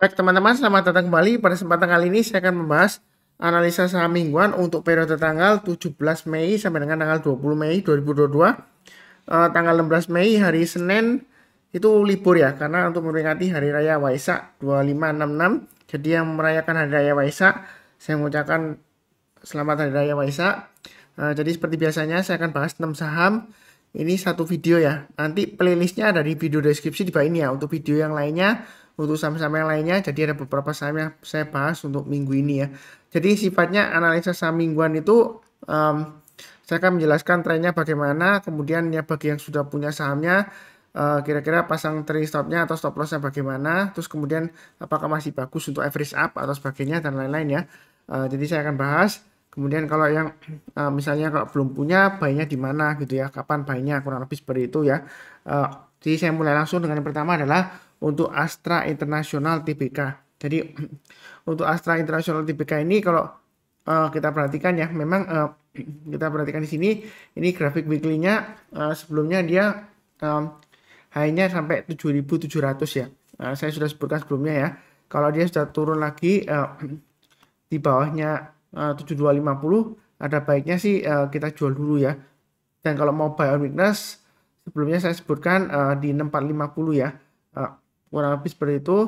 Baik teman-teman, selamat datang kembali. Pada kesempatan kali ini saya akan membahas analisa saham mingguan untuk periode tanggal 17 Mei sampai dengan tanggal 20 Mei 2022. E, eh, tanggal 16 Mei hari Senin itu libur ya karena untuk memperingati Hari Raya Waisak 2566. Jadi yang merayakan Hari Raya Waisak, saya mengucapkan selamat Hari Raya Waisak. E, jadi seperti biasanya saya akan bahas 6 saham. Ini satu video ya. Nanti playlistnya ada di video deskripsi di bawah ini ya. Untuk video yang lainnya untuk saham-saham yang lainnya. Jadi ada beberapa saham yang saya bahas untuk minggu ini ya. Jadi sifatnya analisa saham mingguan itu um, saya akan menjelaskan trennya bagaimana, kemudian ya bagi yang sudah punya sahamnya eh, kira-kira uh, pasang trading stopnya atau stop lossnya bagaimana, terus kemudian apakah masih bagus untuk average up atau sebagainya dan lain-lain ya. Uh, jadi saya akan bahas. Kemudian kalau yang uh, misalnya kalau belum punya bayinya di mana gitu ya, kapan bayinya kurang lebih seperti itu ya. Uh, jadi saya mulai langsung dengan yang pertama adalah untuk Astra International TBK. Jadi untuk Astra International TBK ini kalau uh, kita perhatikan ya, memang uh, kita perhatikan di sini ini grafik weekly-nya uh, sebelumnya dia um, tujuh ribu sampai 7.700 ya. Uh, saya sudah sebutkan sebelumnya ya. Kalau dia sudah turun lagi uh, di bawahnya uh, 7250 ada baiknya sih uh, kita jual dulu ya. Dan kalau mau buy on weakness sebelumnya saya sebutkan uh, di 6450 ya kurang lebih seperti itu.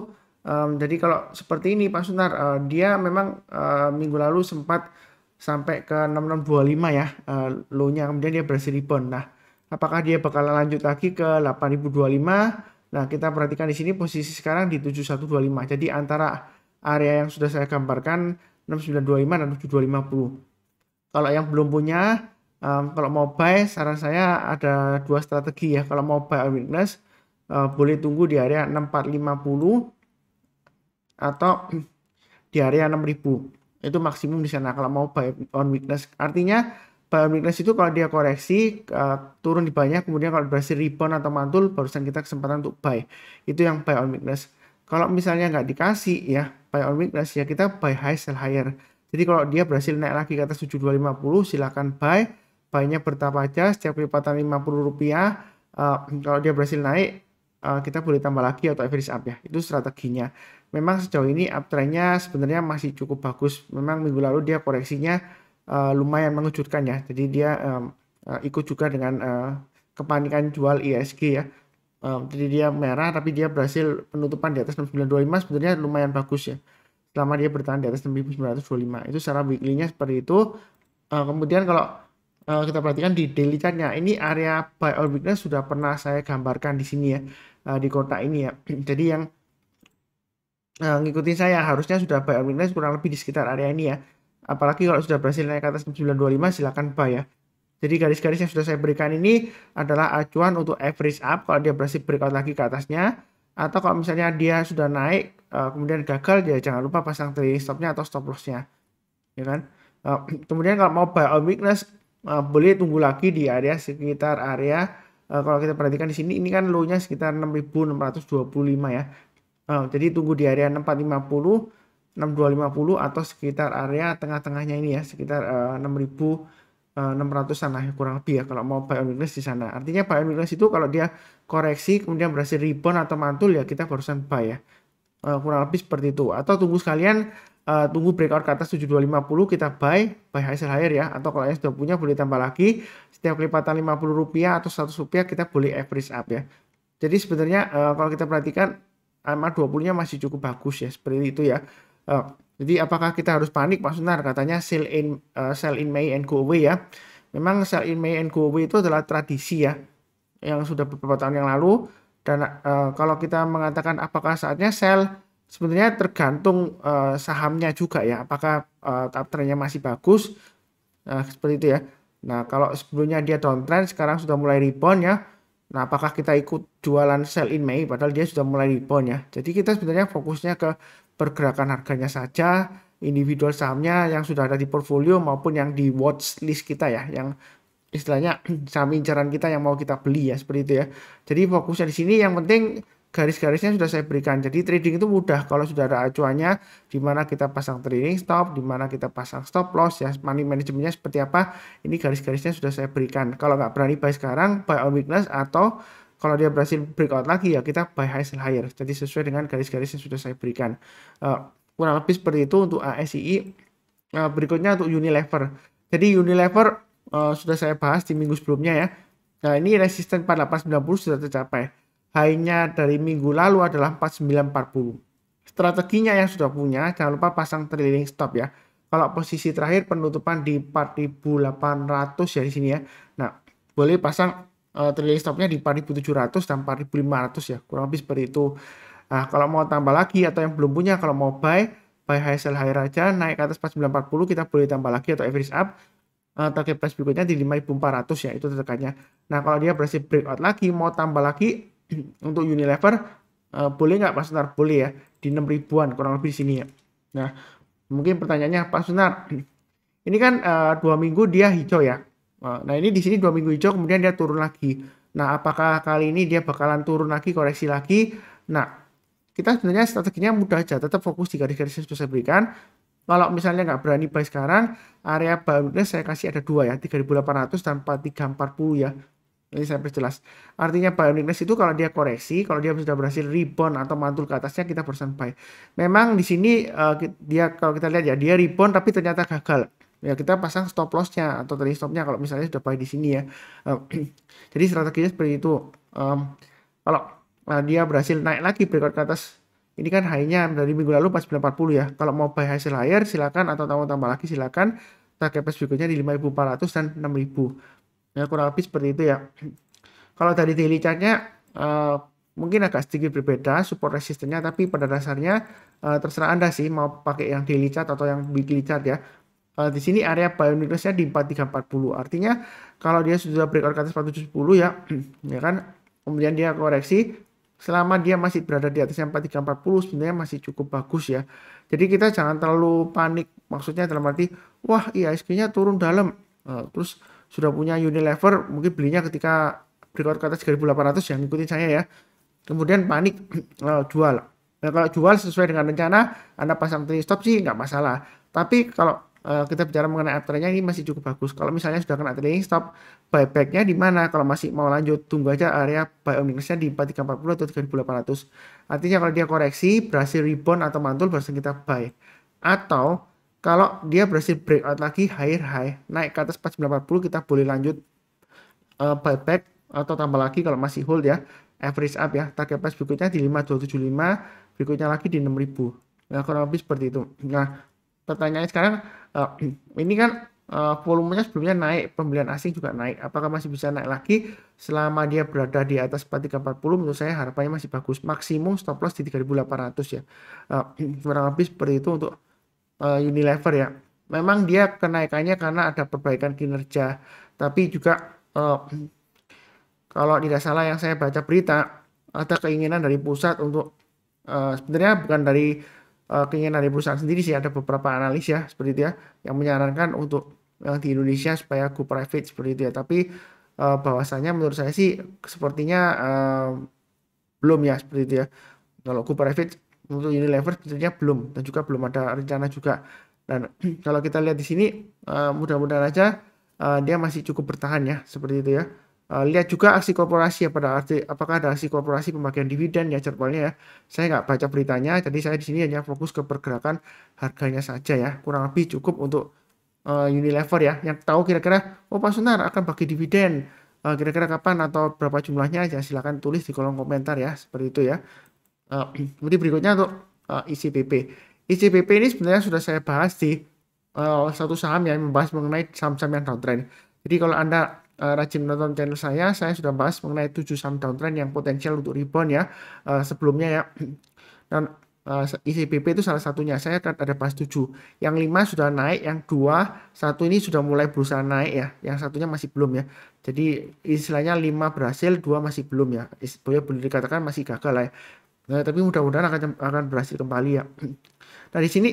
Um, jadi kalau seperti ini Pak Sunar, uh, eh, dia memang uh, minggu lalu sempat sampai ke 6625 ya uh, low-nya, kemudian dia berhasil rebound. Nah, apakah dia bakal lanjut lagi ke 8025? Nah, kita perhatikan di sini posisi sekarang di 7125. Jadi antara area yang sudah saya gambarkan 6925 dan 7250. Kalau yang belum punya, um, kalau mau buy, saran saya ada dua strategi ya. Kalau mau buy awareness, Eh, boleh tunggu di area 6450 atau di area 6000 itu maksimum di sana kalau mau buy on weakness artinya buy on weakness itu kalau dia koreksi uh, turun di banyak kemudian kalau berhasil rebound atau mantul barusan kita kesempatan untuk buy itu yang buy on weakness kalau misalnya nggak dikasih ya buy on weakness ya kita buy high sell higher jadi kalau dia berhasil naik lagi ke atas 7250 silahkan buy. buy-nya bertapa aja setiap lipatan 50 rupiah. Uh, kalau dia berhasil naik Eh, kita boleh tambah lagi atau average up ya. Itu strateginya. Memang sejauh ini uptrendnya sebenarnya masih cukup bagus. Memang minggu lalu dia koreksinya uh, lumayan mengejutkan ya. Jadi dia um, uh, ikut juga dengan uh, kepanikan jual ISG e ya. Um, jadi dia merah tapi dia berhasil penutupan di atas 6925 sebenarnya lumayan bagus ya. Selama dia bertahan di atas 6925. Itu secara weekly-nya seperti itu. Uh, kemudian kalau Eh, kita perhatikan di daily chartnya ini area buy or weakness sudah pernah saya gambarkan di sini ya eh, di kotak ini ya jadi yang uh, ngikutin saya harusnya sudah buy or weakness kurang lebih di sekitar area ini ya apalagi kalau sudah berhasil naik ke atas 925 silahkan buy ya jadi garis-garis yang sudah saya berikan ini adalah acuan untuk average up kalau dia berhasil breakout lagi ke atasnya atau kalau misalnya dia sudah naik uh, kemudian gagal ya jangan lupa pasang trailing stopnya atau stop lossnya ya kan uh, kemudian kalau mau buy on weakness uh, boleh tunggu lagi di area sekitar area uh, kalau kita perhatikan di sini ini kan low-nya sekitar 6625 ya. Uh, jadi tunggu di area 6450 6250 atau sekitar area tengah-tengahnya ini ya, sekitar uh, 6600 600 sana kurang lebih ya kalau mau buy on weakness di sana. Artinya buy on weakness itu kalau dia koreksi kemudian berhasil rebound atau mantul ya kita barusan buy ya. Eh, kurang lebih seperti itu. Atau tunggu sekalian uh, tunggu breakout ke atas 7250 kita buy buy hasil higher ya atau kalau yang sudah punya boleh tambah lagi setiap kelipatan 50 rupiah atau 100 rupiah kita boleh average up ya jadi sebenarnya uh, kalau kita perhatikan AMA 20 nya masih cukup bagus ya seperti itu ya uh, jadi apakah kita harus panik Pak Sunar katanya sell in uh, sell in May and go away ya memang sell in May and go away itu adalah tradisi ya yang sudah beberapa tahun yang lalu dan uh, kalau kita mengatakan apakah saatnya sell sebenarnya tergantung uh, sahamnya juga ya apakah uh, eh, uptrendnya masih bagus nah seperti itu ya nah kalau sebelumnya dia downtrend sekarang sudah mulai rebound ya nah apakah kita ikut jualan sell in May padahal dia sudah mulai rebound ya jadi kita sebenarnya fokusnya ke pergerakan harganya saja individual sahamnya yang sudah ada di portfolio maupun yang di watch list kita ya yang istilahnya saham incaran kita yang mau kita beli ya seperti itu ya jadi fokusnya di sini yang penting garis-garisnya sudah saya berikan. Jadi trading itu mudah kalau sudah ada acuannya di mana kita pasang trading stop, di mana kita pasang stop loss ya, money manajemennya seperti apa. Ini garis-garisnya sudah saya berikan. Kalau nggak berani buy sekarang, buy on weakness atau kalau dia berhasil breakout lagi ya kita buy high sell higher. Jadi sesuai dengan garis-garis yang sudah saya berikan. Uh, kurang lebih seperti itu untuk ASII. Uh, eh, berikutnya untuk Unilever. Jadi Unilever uh, sudah saya bahas di minggu sebelumnya ya. Nah ini resisten 4890 sudah tercapai high-nya dari minggu lalu adalah 4940. Strateginya yang sudah punya, jangan lupa pasang trailing stop ya. Kalau posisi terakhir penutupan di 4800 ya di sini ya. Nah, boleh pasang uh, trailing stopnya di 4700 dan 4500 ya. Kurang lebih seperti itu. Nah, kalau mau tambah lagi atau yang belum punya, kalau mau buy, buy high sell high aja, naik ke atas 4940 kita boleh tambah lagi atau average up, uh, target price berikutnya di 5400 ya itu tekannya. Nah, kalau dia berhasil breakout lagi mau tambah lagi untuk Unilever uh, boleh nggak Pak Sunar? Boleh ya di 6 ribuan kurang lebih di sini ya. Nah mungkin pertanyaannya Pak Sunar, ini kan uh, dua minggu dia hijau ya. Uh, nah ini di sini dua minggu hijau kemudian dia turun lagi. Nah apakah kali ini dia bakalan turun lagi koreksi lagi? Nah kita sebenarnya strateginya mudah aja tetap fokus di garis-garis yang sudah saya berikan. Kalau misalnya nggak berani buy sekarang, area buynya saya kasih ada dua ya, 3800 dan 4340 ya. Ini saya perjelas. Artinya buy weakness itu kalau dia koreksi, kalau dia sudah berhasil rebound atau mantul ke atasnya kita persen buy. Memang di sini uh, dia kalau kita lihat ya dia rebound tapi ternyata gagal. Ya kita pasang stop lossnya atau tadi stopnya kalau misalnya sudah buy di sini ya. Eh, jadi strateginya seperti itu. Um, kalau uh, dia berhasil naik lagi berikut ke atas ini kan high-nya dari minggu lalu pas 940 ya. Kalau mau buy hasil higher silakan atau tambah tambah lagi silakan. Target price berikutnya di 5400 dan 6000 ya kurang lebih seperti itu ya kalau dari daily chartnya uh, eh, mungkin agak sedikit berbeda support resistennya tapi pada dasarnya uh, terserah anda sih mau pakai yang daily chart atau yang weekly chart ya uh, di sini area buy weaknessnya di 4340 artinya kalau dia sudah breakout ke atas 4710 ya ya kan kemudian dia koreksi selama dia masih berada di atas 4340 sebenarnya masih cukup bagus ya jadi kita jangan terlalu panik maksudnya dalam arti wah IHSG-nya iya, turun dalam uh, terus sudah punya Unilever mungkin belinya ketika breakout ke atas 3800 yang ngikutin saya ya kemudian panik eh, jual nah, kalau jual sesuai dengan rencana anda pasang trading stop sih nggak masalah tapi kalau uh, kita bicara mengenai uptrendnya ini masih cukup bagus kalau misalnya sudah kena trading stop buybacknya di mana kalau masih mau lanjut tunggu aja area buy on di 4340 atau 3800 artinya kalau dia koreksi berhasil rebound atau mantul baru kita buy atau kalau dia berhasil breakout lagi higher high, naik ke atas 4940 kita boleh lanjut uh, buyback atau tambah lagi kalau masih hold ya, average up ya. Target price berikutnya di 5275, berikutnya lagi di 6000. Nah, kurang lebih seperti itu. Nah, pertanyaannya sekarang uh, ini kan uh, volumenya sebelumnya naik, pembelian asing juga naik. Apakah masih bisa naik lagi? Selama dia berada di atas 4340 menurut saya harapannya masih bagus. Maksimum stop loss di 3800 ya. Uh, kurang lebih seperti itu untuk uh, Unilever ya. Memang dia kenaikannya karena ada perbaikan kinerja, tapi juga uh, kalau tidak salah yang saya baca berita ada keinginan dari pusat untuk uh, sebenarnya bukan dari uh, keinginan dari perusahaan sendiri sih ada beberapa analis ya seperti itu ya yang menyarankan untuk yang di Indonesia supaya go private seperti itu ya. Tapi uh, bahwasanya menurut saya sih sepertinya uh, belum ya seperti itu ya. Kalau go private untuk Unilever tentunya belum dan juga belum ada rencana juga. Dan kalau kita lihat di sini eh, mudah-mudahan aja eh, dia masih cukup bertahan ya seperti itu ya. Eh, lihat juga aksi korporasi ya pada arti apakah ada aksi korporasi pembagian dividen ya jadwalnya ya. Saya nggak baca beritanya, jadi saya di sini hanya fokus ke pergerakan harganya saja ya. Kurang lebih cukup untuk Unilever ya. Yang tahu kira-kira oh Pak Sunar akan bagi dividen kira-kira kapan atau berapa jumlahnya ya silahkan tulis di kolom komentar ya seperti itu ya kemudian eh, berikutnya untuk eh, ICPP. ICPP ini sebenarnya sudah saya bahas di uh, satu saham yang membahas mengenai saham-saham yang downtrend. Jadi kalau Anda uh, rajin menonton channel saya, saya sudah bahas mengenai tujuh saham downtrend yang potensial untuk rebound ya uh, sebelumnya ya. Dan uh, ICBP itu salah satunya. Saya ada pas tujuh, Yang lima sudah naik, yang dua satu ini sudah mulai berusaha naik ya. Yang satunya masih belum ya. Jadi istilahnya lima berhasil, dua masih belum ya. Istilahnya boleh dikatakan masih gagal lah ya. Nah, tapi mudah-mudahan akan akan berhasil kembali ya. Nah, di sini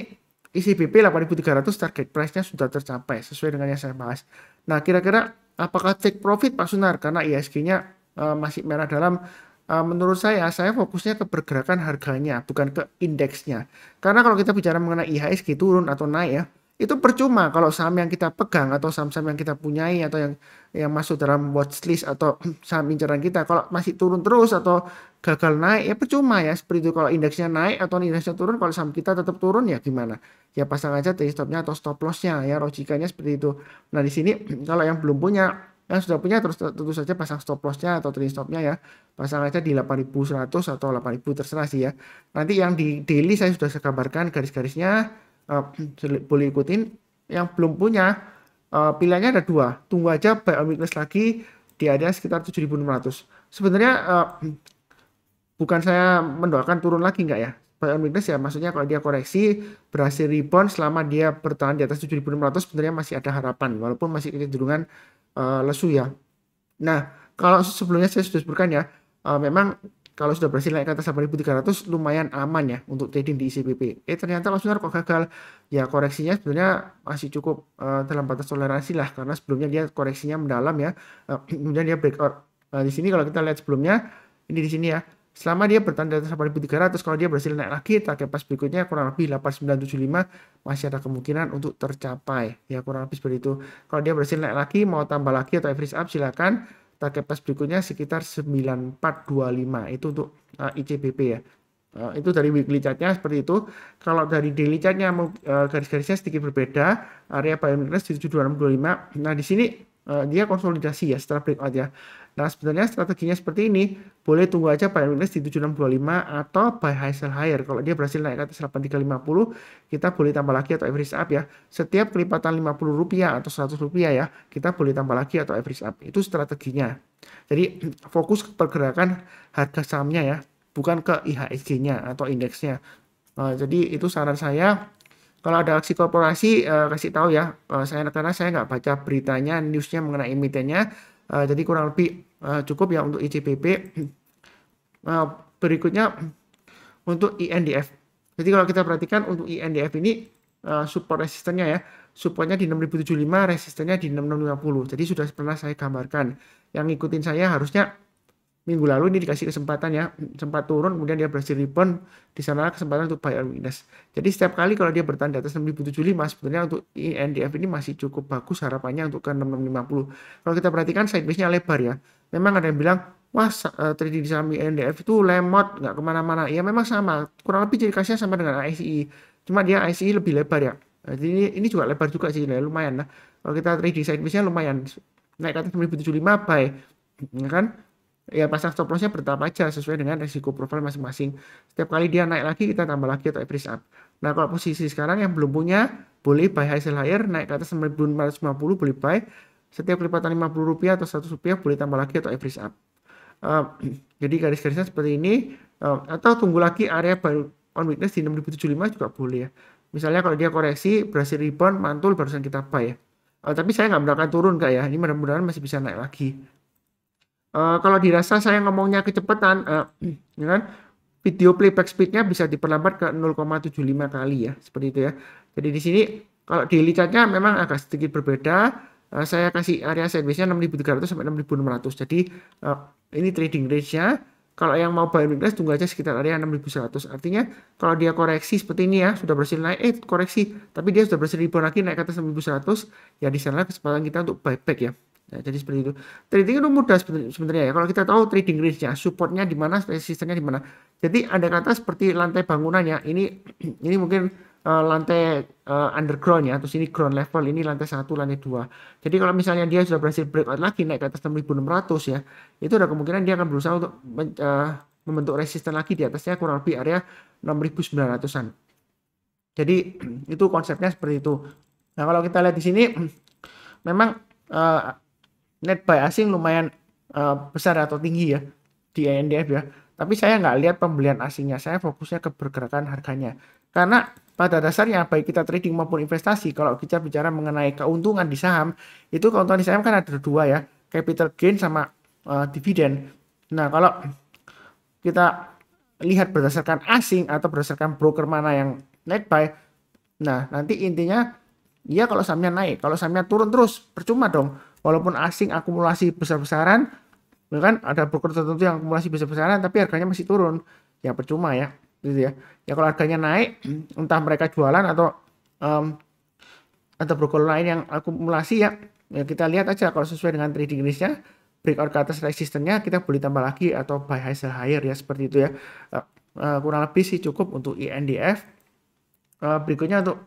ICBP 8300 target price-nya sudah tercapai sesuai dengan yang saya bahas. Nah, kira-kira apakah take profit Pak Sunar karena ISG-nya uh, eh, masih merah dalam uh, menurut saya saya fokusnya ke pergerakan harganya bukan ke indeksnya. Karena kalau kita bicara mengenai IHSG turun atau naik ya, itu percuma kalau saham yang kita pegang atau saham-saham yang kita punyai atau yang yang masuk dalam watchlist atau saham incaran kita kalau masih turun terus atau gagal naik ya percuma ya seperti itu kalau indeksnya naik atau indeksnya turun kalau saham kita tetap turun ya gimana ya pasang aja take stopnya atau stop lossnya ya logikanya seperti itu nah di sini kalau yang belum punya yang sudah punya terus tentu saja pasang stop lossnya atau trading stopnya ya pasang aja di 8100 atau 8000 terserah sih ya nanti yang di daily saya sudah saya kabarkan garis-garisnya uh, boleh ikutin yang belum punya uh, pilihannya ada dua tunggu aja buy weakness lagi di area sekitar 7600 sebenarnya uh, bukan saya mendoakan turun lagi nggak ya buy on weakness ya maksudnya kalau dia koreksi berhasil rebound selama dia bertahan di atas 7600 sebenarnya masih ada harapan walaupun masih kecenderungan uh, lesu ya nah kalau sebelumnya saya sudah sebutkan ya uh, memang kalau sudah berhasil naik ke atas 8.300 lumayan aman ya untuk trading di ICBP. E eh ternyata langsung kok gagal. Ya koreksinya sebenarnya masih cukup uh, dalam batas toleransi lah karena sebelumnya dia koreksinya mendalam ya. Uh, kemudian dia breakout. Nah, di sini kalau kita lihat sebelumnya ini di sini ya. Selama dia bertanda di atas 8.300 kalau dia berhasil naik lagi target pas berikutnya kurang lebih 8975 masih ada kemungkinan untuk tercapai. Ya kurang lebih seperti itu. Kalau dia berhasil naik lagi mau tambah lagi atau average up silakan target pas berikutnya sekitar 9425 itu untuk uh, eh, ICBP ya uh, itu dari weekly chartnya seperti itu kalau dari daily chartnya uh, eh, garis-garisnya sedikit berbeda area buy and 72625 nah di sini uh, dia konsolidasi ya setelah breakout ya Nah, sebenarnya strateginya seperti ini, boleh tunggu aja buy weakness di 7625 atau buy high sell higher. Kalau dia berhasil naik ke atas 8350, kita boleh tambah lagi atau average up ya. Setiap kelipatan 50 rupiah atau 100 rupiah ya, kita boleh tambah lagi atau average up. Itu strateginya. Jadi fokus ke pergerakan harga sahamnya ya, bukan ke IHSG-nya atau indeksnya. Nah, jadi itu saran saya kalau ada aksi korporasi eh, kasih tahu ya Eh, saya karena saya nggak baca beritanya newsnya mengenai emitennya uh, jadi kurang lebih uh, cukup ya untuk ICBP Nah, eh, berikutnya untuk INDF jadi kalau kita perhatikan untuk INDF ini eh, support resistennya ya supportnya di 6075 resistennya di 6650 jadi sudah pernah saya gambarkan yang ngikutin saya harusnya minggu lalu ini dikasih kesempatan ya sempat turun kemudian dia berhasil rebound di sana kesempatan untuk buy and witness jadi setiap kali kalau dia bertahan di atas 6075 sebetulnya untuk INDF ini masih cukup bagus harapannya untuk ke 6650 kalau kita perhatikan sidewaysnya lebar ya memang ada yang bilang wah 3D eh, Disami NDF itu lemot nggak kemana-mana ya memang sama kurang lebih jadi khasnya sama dengan ICE cuma dia ICE lebih lebar ya nah, jadi ini, ini juga lebar juga sih nah, lumayan lah kalau kita 3D sidewaysnya lumayan naik ke atas 1075 by ya kan ya pasang stop lossnya bertambah aja sesuai dengan risiko profil masing-masing setiap kali dia naik lagi kita tambah lagi atau average up nah kalau posisi sekarang yang belum punya boleh buy high sell higher naik ke atas 1550 boleh buy setiap lipatan 50 rupiah atau 100 rupiah boleh tambah lagi atau average up. Uh, jadi garis-garisnya seperti ini uh, atau tunggu lagi area baru on weakness di 6075 juga boleh ya. Misalnya kalau dia koreksi berhasil rebound mantul barusan kita buy ya. Uh, tapi saya nggak mendapatkan turun kak ya. Ini mudah-mudahan masih bisa naik lagi. Uh, kalau dirasa saya ngomongnya kecepatan, uh, ya kan? video playback speednya bisa diperlambat ke 0,75 kali ya, seperti itu ya. Jadi di sini kalau dilihatnya memang agak sedikit berbeda, Eh, saya kasih area ribu tiga 6300 sampai 6600. Jadi uh, ini trading range-nya. Kalau yang mau buy weakness tunggu aja sekitar area 6100. Artinya kalau dia koreksi seperti ini ya, sudah berhasil naik, eh koreksi, tapi dia sudah berhasil rebound lagi naik ke atas 6100, ya di sana kesempatan kita untuk buy back ya. Nah, jadi seperti itu. Trading itu mudah sebenarnya ya. Kalau kita tahu trading range-nya, supportnya di mana, resistennya di mana. Jadi ada kata seperti lantai bangunannya. Ini ini mungkin Eh, lantai uh, underground ya, terus ini ground level, ini lantai satu, lantai dua. Jadi kalau misalnya dia sudah berhasil breakout lagi naik ke atas 6.600 ya, itu ada kemungkinan dia akan berusaha untuk uh, membentuk resisten lagi di atasnya kurang lebih area 6.900-an. Jadi itu konsepnya seperti itu. Nah kalau kita lihat di sini, memang uh, net buy asing lumayan uh, besar atau tinggi ya di ANDF ya. Tapi saya nggak lihat pembelian asingnya, saya fokusnya ke pergerakan harganya. Karena pada dasarnya baik kita trading maupun investasi, kalau kita bicara mengenai keuntungan di saham, itu keuntungan di saham kan ada dua ya, capital gain sama uh, eh, dividen. Nah, kalau kita lihat berdasarkan asing atau berdasarkan broker mana yang net buy. Nah, nanti intinya ya kalau sahamnya naik, kalau sahamnya turun terus percuma dong. Walaupun asing akumulasi besar-besaran, ya kan ada broker tertentu yang akumulasi besar-besaran tapi harganya masih turun, ya percuma ya gitu ya ya kalau harganya naik entah mereka jualan atau um, atau brokol lain yang akumulasi ya, ya kita lihat aja kalau sesuai dengan trading listnya breakout ke atas resistennya kita boleh tambah lagi atau buy high sell higher ya seperti itu ya uh, uh, kurang lebih sih cukup untuk INDF uh, eh, berikutnya untuk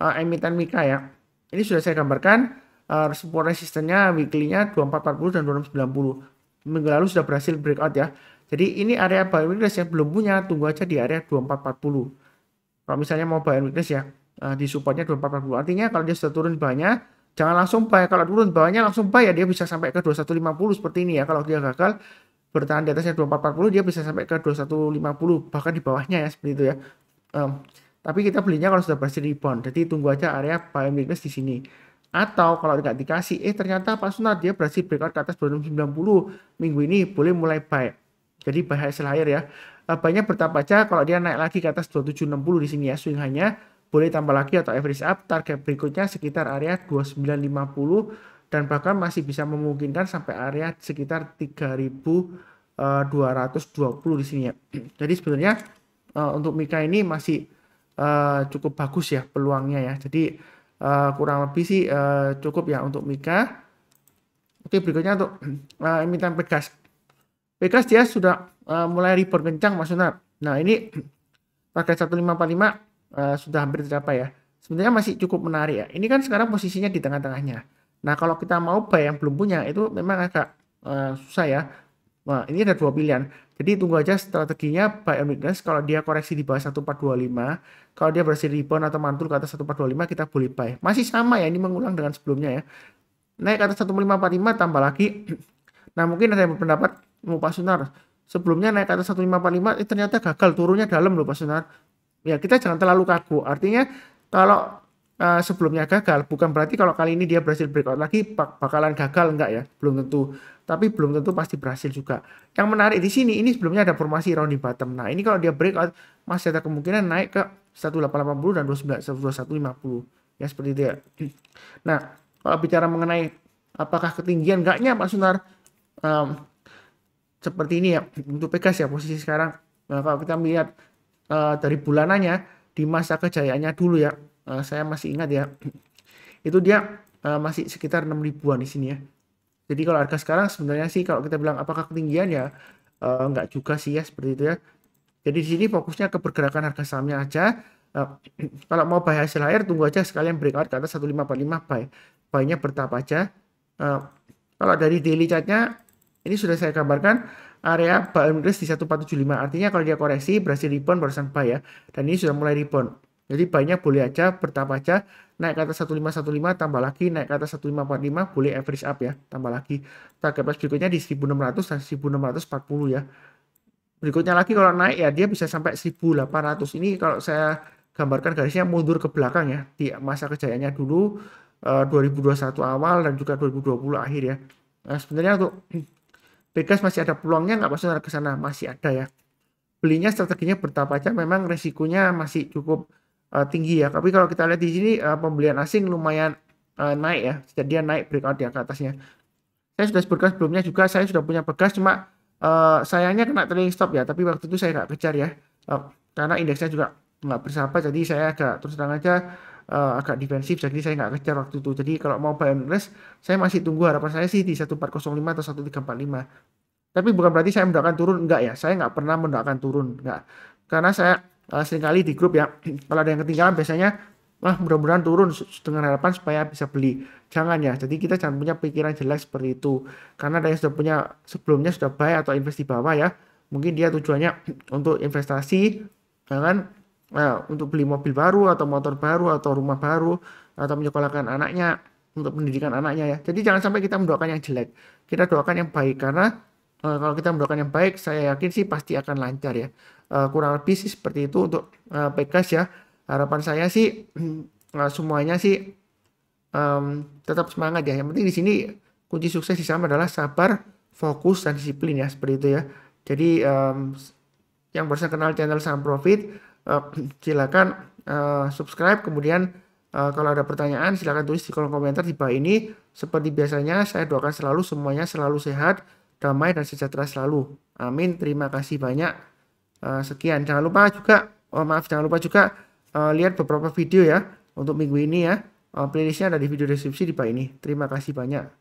uh, emiten Mika ya ini sudah saya gambarkan uh, support resistennya weekly-nya 2440 dan 2690 minggu lalu sudah berhasil breakout ya jadi ini area and weakness yang belum punya, tunggu aja di area 2440. Kalau misalnya mau and weakness ya, eh, di supportnya 2440. Artinya kalau dia sudah turun bawahnya, jangan langsung buy. Kalau turun bawahnya langsung buy ya, dia bisa sampai ke 2150 seperti ini ya. Kalau dia gagal, bertahan di atasnya 2440, dia bisa sampai ke 2150, bahkan di bawahnya ya, seperti itu ya. Um, tapi kita belinya kalau sudah berhasil rebound. Jadi tunggu aja area buy weakness di sini atau kalau tidak dikasih eh ternyata Pak Sunar dia berhasil breakout ke atas 290 minggu ini boleh mulai buy jadi bahasa higher ya. Eh, banyak bertahap aja kalau dia naik lagi ke atas 2760 di sini ya swing hanya boleh tambah lagi atau average up target berikutnya sekitar area 2950 dan bahkan masih bisa memungkinkan sampai area sekitar 3220 eh, di sini ya. Jadi sebenarnya eh, untuk Mika ini masih cukup bagus ya peluangnya ya. Jadi kurang lebih sih cukup ya untuk Mika. Oke berikutnya untuk emiten Pegas. Because dia sudah uh, mulai rebound kencang Mas Nah ini pakai 1545 uh, sudah hampir tercapai ya. Sebenarnya masih cukup menarik ya. Ini kan sekarang posisinya di tengah-tengahnya. Nah kalau kita mau buy yang belum punya itu memang agak uh, susah ya. Nah, ini ada dua pilihan. Jadi tunggu aja strateginya buy and weakness. Kalau dia koreksi di bawah 1425, kalau dia berhasil rebound atau mantul ke atas 1425 kita boleh buy. Masih sama ya, ini mengulang dengan sebelumnya ya. Naik ke atas 1545 tambah lagi. Nah mungkin ada yang berpendapat mau Pak Sunar sebelumnya naik ke atas 1545 eh, ternyata gagal turunnya dalam loh Pak Sunar ya kita jangan terlalu kaku artinya kalau uh, sebelumnya gagal bukan berarti kalau kali ini dia berhasil breakout lagi bak bakalan gagal enggak ya belum tentu tapi belum tentu pasti berhasil juga yang menarik di sini ini sebelumnya ada formasi round di bottom nah ini kalau dia breakout masih ada kemungkinan naik ke 1880 dan 2150 ya seperti itu ya. nah kalau bicara mengenai apakah ketinggian enggaknya Pak Sunar um, seperti ini ya untuk Pegas ya posisi sekarang. Nah, kalau kita melihat uh, dari bulanannya di masa kejayaannya dulu ya, uh, saya masih ingat ya, itu dia uh, masih sekitar 6 ribuan di sini ya. Jadi kalau harga sekarang sebenarnya sih kalau kita bilang apakah ketinggian ya uh, nggak juga sih ya seperti itu ya. Jadi di sini fokusnya ke pergerakan harga sahamnya aja. Uh, kalau mau buy hasil air tunggu aja sekalian breakout ke atas 1545 buy. Buy-nya bertahap aja. Uh, kalau dari daily chartnya ini sudah saya gambarkan area Bank Inggris di 1475. Artinya kalau dia koreksi berhasil rebound barusan buy ya. Dan ini sudah mulai rebound. Jadi banyak boleh aja bertambah aja naik ke atas 1515 tambah lagi naik ke atas 1545 boleh average up ya tambah lagi target price berikutnya di 1600 dan 1640 ya berikutnya lagi kalau naik ya dia bisa sampai 1800 ini kalau saya gambarkan garisnya mundur ke belakang ya di masa kejayaannya dulu 2021 eh, awal dan juga 2020 akhir ya nah, sebenarnya untuk Pegas masih ada peluangnya nggak masuk ke sana masih ada ya belinya strateginya bertahap aja memang resikonya masih cukup uh, tinggi ya tapi kalau kita lihat di sini uh, pembelian asing lumayan uh, naik ya jadi dia naik breakout di atasnya saya sudah sebutkan sebelumnya juga saya sudah punya pegas cuma uh, sayangnya kena trading stop ya tapi waktu itu saya nggak kejar ya uh, karena indeksnya juga nggak bersahabat jadi saya agak terus terang aja uh, agak defensif jadi saya nggak kejar waktu itu jadi kalau mau buy and rest saya masih tunggu harapan saya sih di 1405 atau 1345 tapi bukan berarti saya mendoakan turun enggak ya saya nggak pernah mendoakan turun enggak karena saya uh, seringkali di grup ya kalau ada yang ketinggalan biasanya wah mudah-mudahan turun dengan harapan supaya bisa beli jangan ya jadi kita jangan punya pikiran jelek seperti itu karena ada yang sudah punya sebelumnya sudah buy atau invest di bawah ya mungkin dia tujuannya untuk investasi jangan ya Nah, untuk beli mobil baru atau motor baru atau rumah baru atau menyekolahkan anaknya untuk pendidikan anaknya ya. Jadi jangan sampai kita mendoakan yang jelek. Kita doakan yang baik karena uh, kalau kita mendoakan yang baik saya yakin sih pasti akan lancar ya. Uh, kurang lebih sih seperti itu untuk uh, eh, PKS ya. Harapan saya sih uh, semuanya sih um, tetap semangat ya. Yang penting di sini kunci sukses di sana adalah sabar, fokus dan disiplin ya seperti itu ya. Jadi um, yang barusan kenal channel Sam Profit uh, silakan uh, subscribe kemudian uh, kalau ada pertanyaan silakan tulis di kolom komentar di bawah ini seperti biasanya saya doakan selalu semuanya selalu sehat damai dan sejahtera selalu amin terima kasih banyak uh, sekian jangan lupa juga oh maaf jangan lupa juga uh, lihat beberapa video ya untuk minggu ini ya uh, playlistnya ada di video deskripsi di bawah ini terima kasih banyak